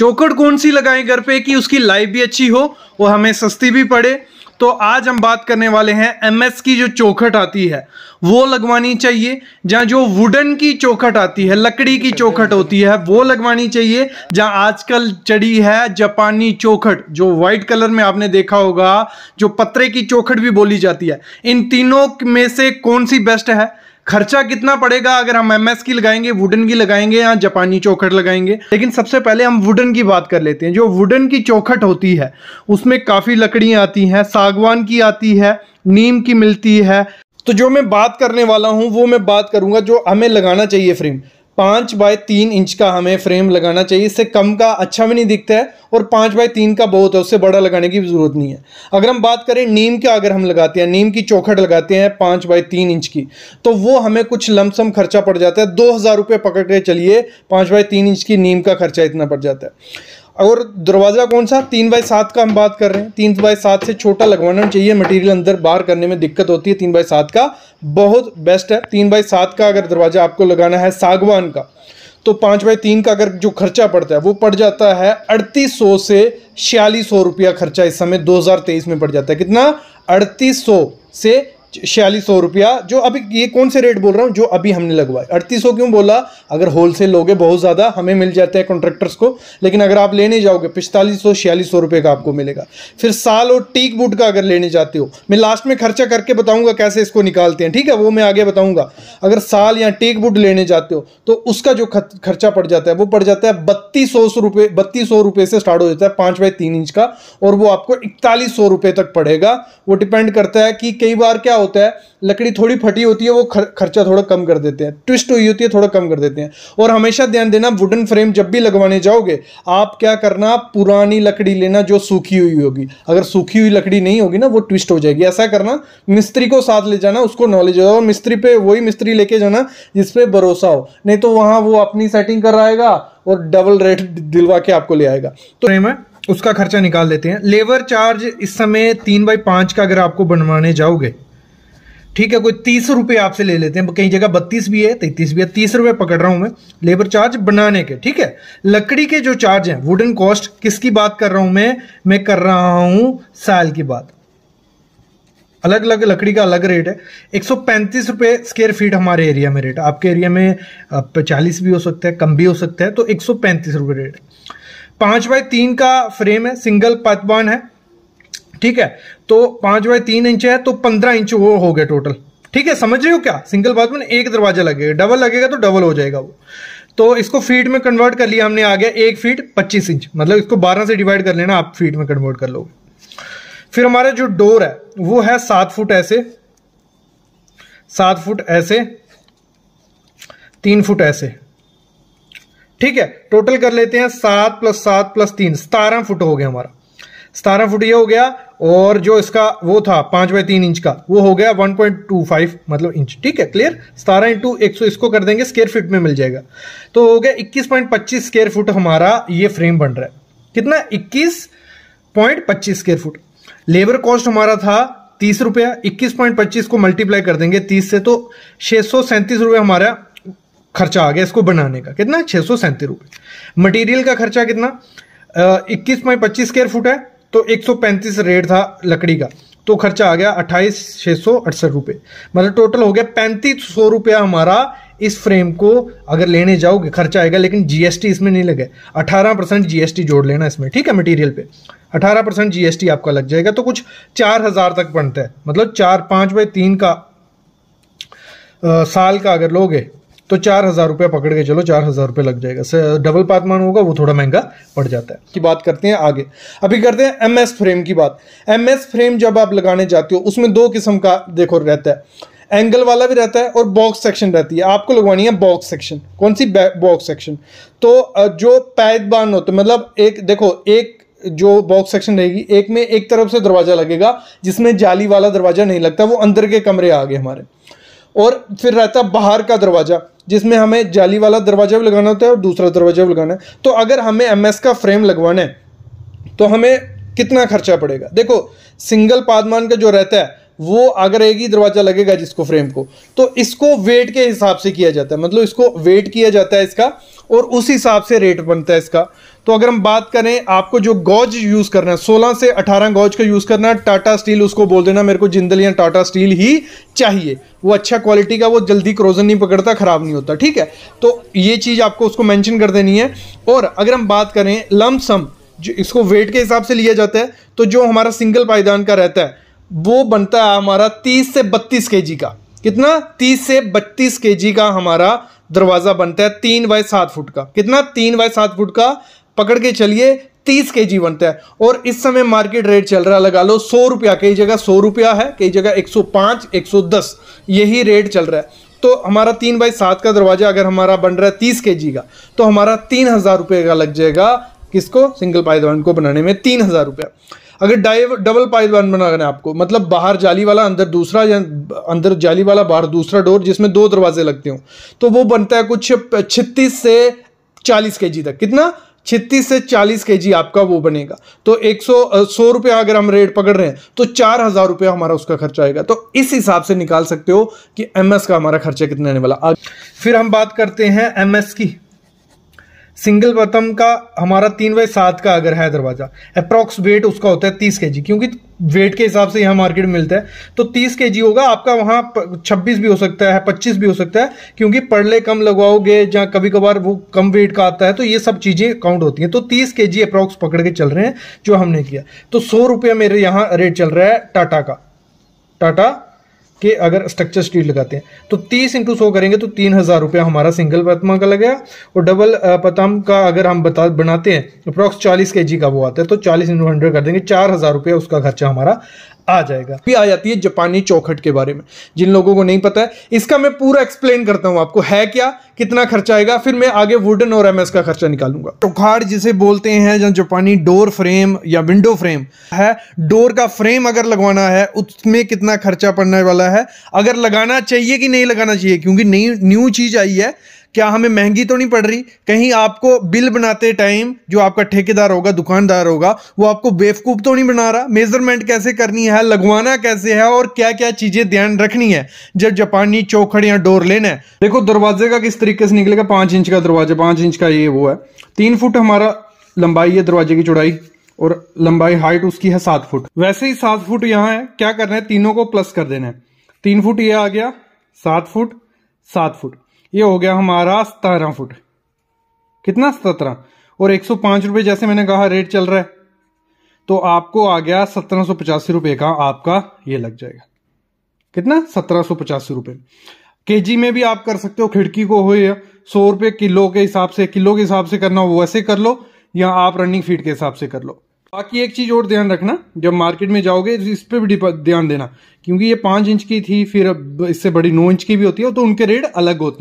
चौकट कौन सी लगाएं घर पे कि उसकी लाइफ भी अच्छी हो और हमें सस्ती भी पड़े तो आज हम बात करने वाले हैं एमएस की जो चौखट आती है वो लगवानी चाहिए जहाँ जो वुडन की चौखट आती है लकड़ी की चौखट होती है वो लगवानी चाहिए जहाँ आजकल चढ़ी है जापानी चौखट जो वाइट कलर में आपने देखा होगा जो पत्रे की चौखट भी बोली जाती है इन तीनों में से कौन सी बेस्ट है खर्चा कितना पड़ेगा अगर हम एम की लगाएंगे वुडन की लगाएंगे या जापानी चौखट लगाएंगे लेकिन सबसे पहले हम वुडन की बात कर लेते हैं जो वुडन की चौखट होती है उसमें काफ़ी लकड़ियाँ आती हैं सागवान की आती है नीम की मिलती है तो जो मैं बात करने वाला हूँ वो मैं बात करूँगा जो हमें लगाना चाहिए फ्रेम पाँच बाय तीन इंच का हमें फ्रेम लगाना चाहिए इससे कम का अच्छा भी नहीं दिखता है और पाँच बाय तीन का बहुत है उससे बड़ा लगाने की ज़रूरत नहीं है अगर हम बात करें नीम का अगर हम लगाते हैं नीम की चौखट लगाते हैं पाँच बाय तीन इंच की तो वो हमें कुछ लमसम खर्चा पड़ जाता है दो हज़ार रुपये पकड़ के चलिए पाँच बाय तीन इंच की नीम का खर्चा इतना पड़ जाता है और दरवाज़ा कौन सा तीन बाई सात का हम बात कर रहे हैं तीन बाई सात से छोटा लगवाना चाहिए मटेरियल अंदर बाहर करने में दिक्कत होती है तीन बाई सात का बहुत बेस्ट है तीन बाई सात का अगर दरवाज़ा आपको लगाना है सागवान का तो पाँच बाई तीन का अगर जो खर्चा पड़ता है वो पड़ जाता है अड़तीस सौ से छियालीस सौ रुपया खर्चा इस समय तेईस में पड़ जाता है कितना अड़तीस सौ से छियालीस सौ रुपया जो अभी ये कौन से रेट बोल रहा हूँ जो अभी हमने लगवाए अड़तीस सौ क्यों बोला अगर होलसेल लोगे बहुत ज़्यादा हमें मिल जाता है कॉन्ट्रैक्टर्स को लेकिन अगर आप लेने जाओगे पिस्तालीस सौ छियालीस सौ रुपये का आपको मिलेगा फिर साल और टीक बूट का अगर लेने जाते हो मैं लास्ट में खर्चा करके बताऊँगा कैसे इसको निकालते हैं ठीक है वो मैं आगे बताऊँगा अगर साल या टीक बूट लेने जाते हो तो उसका जो खर्चा पड़ जाता है वो पड़ जाता है बत्तीस सौ रुपये बत्तीस सौ रुपये से स्टार्ट हो जाता है पाँच बाई तीन इंच का और वो आपको इकतालीस सौ रुपये तक पड़ेगा वो डिपेंड करता है कि कई बार क्या क्या होता है लकड़ी थोड़ी फटी होती है वो खर, खर्चा थोड़ा कम कर देते हैं ट्विस्ट हुई होती है थोड़ा कम कर देते हैं और हमेशा ध्यान देना वुडन फ्रेम जब भी लगवाने जाओगे आप क्या करना पुरानी लकड़ी लेना जो सूखी हुई होगी अगर सूखी हुई लकड़ी नहीं होगी ना वो ट्विस्ट हो जाएगी ऐसा करना मिस्त्री को साथ ले जाना उसको नॉलेज हो और मिस्त्री पे वही मिस्त्री लेके जाना जिसपे भरोसा हो नहीं तो वहाँ वो अपनी सेटिंग कराएगा और डबल रेट दिलवा के आपको ले आएगा तो फ्रेम है उसका खर्चा निकाल लेते हैं लेबर चार्ज इस समय तीन बाई पांच का अगर आपको बनवाने जाओगे ठीक है कोई तीस रुपये आपसे ले लेते हैं कहीं जगह बत्तीस भी है तैतीस तो भी है तीस रुपये पकड़ रहा हूं मैं लेबर चार्ज बनाने के ठीक है लकड़ी के जो चार्ज हैं वुडन कॉस्ट किसकी बात कर रहा हूं मैं मैं कर रहा हूं साल की बात अलग अलग लकड़ी का अलग रेट है एक सौ पैंतीस रुपए स्क्वेयर फीट हमारे एरिया में रेट है आपके एरिया में चालीस भी हो सकता है कम भी हो सकता है तो एक सौ पैंतीस रुपए रेट है बाय तीन का फ्रेम है सिंगल पतवान है ठीक है तो पांच बाय तीन इंच है तो पंद्रह इंच वो हो गया टोटल ठीक है समझ रहे हो क्या सिंगल बाथरूम में एक दरवाजा लगेगा डबल लगेगा तो डबल हो जाएगा वो तो इसको फीट में कन्वर्ट कर लिया हमने आ गया एक फीट पच्चीस इंच मतलब इसको बारह से डिवाइड कर लेना आप फीट में कन्वर्ट कर लोगे फिर हमारा जो डोर है वो है सात फुट ऐसे सात फुट ऐसे तीन फुट ऐसे ठीक है टोटल कर लेते हैं सात प्लस सात प्लस तीन सतारह फुट हो गया हमारा सतारह फुट ये हो गया और जो इसका वो था पांच बाय तीन इंच का वो हो गया 1.25 मतलब इंच ठीक है क्लियर सतारह इंटू एक सौ इसको कर देंगे स्केयर फीट में मिल जाएगा तो हो गया 21.25 स्केयर फुट हमारा ये फ्रेम बन रहा है कितना 21.25 स्केयर फुट लेबर कॉस्ट हमारा था तीस रुपया इक्कीस पॉइंट पच्चीस को मल्टीप्लाई कर देंगे तीस से तो छह सौ सैंतीस हमारा खर्चा आ गया इसको बनाने का कितना छह सौ सैंतीस रुपये मटीरियल का खर्चा कितना इक्कीस पॉइंट पच्चीस स्केयर फुट है तो 135 रेट था लकड़ी का तो खर्चा आ गया अट्ठाईस छः सौ अड़सठ रुपये मतलब टोटल हो गया पैंतीस सौ रुपया हमारा इस फ्रेम को अगर लेने जाओगे खर्चा आएगा लेकिन जीएसटी इसमें नहीं लगे अठारह परसेंट जीएसटी जोड़ लेना इसमें ठीक है मटेरियल पे अठारह परसेंट जीएसटी आपका लग जाएगा तो कुछ चार हजार तक बनता है मतलब चार पाँच बाई तीन का आ, साल का अगर लोगे तो चार हज़ार रुपये पकड़ के चलो चार हज़ार रुपये लग जाएगा डबल पातमान होगा वो थोड़ा महंगा पड़ जाता है की बात करते हैं आगे अभी करते हैं एम फ्रेम की बात एम फ्रेम जब आप लगाने जाते हो उसमें दो किस्म का देखो रहता है एंगल वाला भी रहता है और बॉक्स सेक्शन रहती है आपको लगवानी है बॉक्स सेक्शन कौन सी बॉक्स सेक्शन तो जो पैदबान होते मतलब एक देखो एक जो बॉक्स सेक्शन रहेगी एक में एक तरफ से दरवाज़ा लगेगा जिसमें जाली वाला दरवाज़ा नहीं लगता वो अंदर के कमरे आ गए हमारे और फिर रहता बाहर का दरवाज़ा जिसमें हमें जाली वाला दरवाज़ा भी लगाना होता है और दूसरा दरवाज़ा भी लगाना है तो अगर हमें एम का फ्रेम लगवाना है तो हमें कितना खर्चा पड़ेगा देखो सिंगल पादमान का जो रहता है वो अगर एक ही दरवाज़ा लगेगा जिसको फ्रेम को तो इसको वेट के हिसाब से किया जाता है मतलब इसको वेट किया जाता है इसका और उस हिसाब से रेट बनता है इसका तो अगर हम बात करें आपको जो गौज यूज़ करना है सोलह से अठारह गौज का यूज़ करना है टाटा स्टील उसको बोल देना मेरे को जिंदल या टाटा स्टील ही चाहिए वो अच्छा क्वालिटी का वो जल्दी क्रोजन नहीं पकड़ता ख़राब नहीं होता ठीक है तो ये चीज़ आपको उसको मैंशन कर देनी है और अगर हम बात करें लमसम जो इसको वेट के हिसाब से लिया जाता है तो जो हमारा सिंगल पायदान का रहता है वो बनता है हमारा 30 से 32 के का कितना 30 से 32 के का हमारा दरवाज़ा बनता है तीन बाय सात फुट का कितना तीन बाय सात फुट का पकड़ के चलिए तीस के जी बनता है और इस समय मार्केट रेट चल रहा है लगा लो सौ रुपया कई जगह सौ रुपया है कई जगह एक सौ पाँच एक सौ दस यही रेट चल रहा है तो हमारा तीन बाई सात का दरवाज़ा अगर हमारा बन रहा है तीस के जी का तो हमारा तीन हज़ार रुपये का लग जाएगा किसको सिंगल पायदान को बनाने में तीन हज़ार रुपया अगर डाइव डबल पायदान बना रहे आपको मतलब बाहर जाली वाला अंदर दूसरा या अंदर जाली वाला बाहर दूसरा डोर जिसमें दो दरवाजे लगते हों तो वो बनता है कुछ छत्तीस से चालीस के तक कितना छत्तीस से चालीस के जी आपका वो बनेगा तो एक सौ सौ रुपया अगर हम रेट पकड़ रहे हैं तो चार हज़ार रुपया हमारा उसका खर्चा आएगा तो इस हिसाब से निकाल सकते हो कि एमएस का हमारा खर्चा कितना आने वाला फिर हम बात करते हैं एमएस की सिंगल बतम का हमारा तीन बाई सात का अगर है दरवाज़ा अप्रॉक्स वेट उसका होता है तीस के जी क्योंकि वेट के हिसाब से यहाँ मार्केट मिलता है तो 30 के जी होगा आपका वहाँ 26 भी हो सकता है 25 भी हो सकता है क्योंकि पड़ले कम लगवाओगे जहाँ कभी कभार वो कम वेट का आता है तो ये सब चीज़ें काउंट होती हैं तो 30 के जी अप्रॉक्स पकड़ के चल रहे हैं जो हमने किया तो सौ रुपया मेरे यहाँ रेट चल रहा है टाटा का टाटा के अगर स्ट्रक्चर स्टील लगाते हैं तो तीस इंटू सौ करेंगे तो तीन हज़ार रुपया हमारा सिंगल पतमा का लगेगा और डबल पतम का अगर हम बता बनाते हैं अप्रॉक्स चालीस के जी का वो आता है तो चालीस इंटू हंड्रेड कर देंगे चार हज़ार रुपया उसका खर्चा हमारा आ जाएगा भी आ जाती है जापानी चौखट के बारे में जिन लोगों को नहीं पता है इसका मैं पूरा एक्सप्लेन करता हूं आपको है क्या कितना खर्चा आएगा फिर मैं आगे वुडन और एमएस का खर्चा निकालूंगा चौखाड़ तो जिसे बोलते हैं या जापानी डोर फ्रेम या विंडो फ्रेम है डोर का फ्रेम अगर लगवाना है उसमें कितना खर्चा पड़ने वाला है अगर लगाना चाहिए कि नहीं लगाना चाहिए क्योंकि नई न्यू चीज़ आई है क्या हमें महंगी तो नहीं पड़ रही कहीं आपको बिल बनाते टाइम जो आपका ठेकेदार होगा दुकानदार होगा वो आपको बेवकूफ़ तो नहीं बना रहा मेजरमेंट कैसे करनी है लगवाना कैसे है और क्या क्या चीज़ें ध्यान रखनी है जब जापानी चौखड़ या डोर लेना है देखो दरवाजे का किस तरीके तरीके से निकलेगा पांच इंच का दरवाजा पांच इंच का ये वो है तीन फुट हमारा लंबाई है दरवाजे की चौड़ाई और लंबाई हाइट उसकी है सात फुट वैसे ही सात फुट यहाँ है क्या करना है तीनों को प्लस कर देना है तीन फुट ये आ गया सात फुट सात फुट ये हो गया हमारा सतारह फुट कितना सत्रह और एक सौ जैसे मैंने कहा रेट चल रहा है तो आपको आ गया सत्रह रुपए का आपका ये लग जाएगा कितना सत्रह रुपए पचासी केजी में भी आप कर सकते हो खिड़की को हो या सौ रुपये किलो के हिसाब से किलो के हिसाब से करना हो वैसे कर लो या आप रनिंग फीट के हिसाब से कर लो बाकी एक चीज़ और ध्यान रखना जब मार्केट में जाओगे इस पर भी ध्यान देना क्योंकि ये पाँच इंच की थी फिर इससे बड़ी नौ इंच की भी होती है तो उनके रेट अलग होते हैं